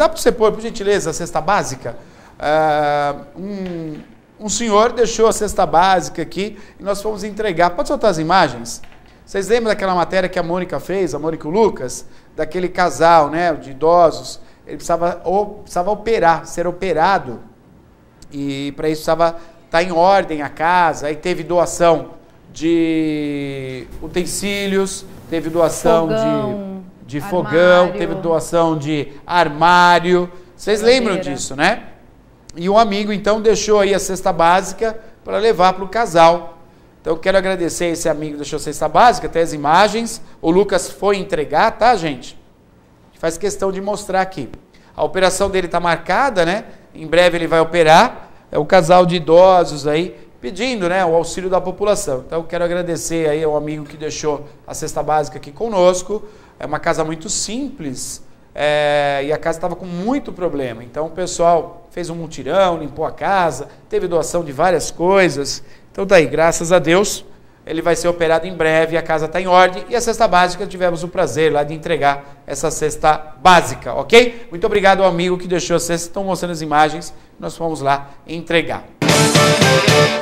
Dá para você pôr, por gentileza, a cesta básica? Uh, um, um, senhor deixou a cesta básica aqui e nós fomos entregar. Pode soltar as imagens? Vocês lembram daquela matéria que a Mônica fez, a Mônica e o Lucas? Daquele casal, né, de idosos. Ele precisava, ou, precisava operar, ser operado. E para isso precisava estar tá em ordem a casa. Aí teve doação de utensílios, teve doação Fogão. de de armário. fogão, teve doação de armário. Vocês lembram disso, né? E um amigo então deixou aí a cesta básica para levar para o casal. Então quero agradecer esse amigo que deixou a cesta básica, até as imagens. O Lucas foi entregar, tá, gente? Faz questão de mostrar aqui. A operação dele está marcada, né? Em breve ele vai operar. É um casal de idosos aí pedindo né, o auxílio da população. Então, quero agradecer aí ao amigo que deixou a cesta básica aqui conosco. É uma casa muito simples é, e a casa estava com muito problema. Então, o pessoal fez um mutirão, limpou a casa, teve doação de várias coisas. Então, daí, tá graças a Deus, ele vai ser operado em breve, a casa está em ordem e a cesta básica tivemos o prazer lá de entregar essa cesta básica, ok? Muito obrigado ao amigo que deixou a cesta. Estão mostrando as imagens, nós fomos lá entregar. Música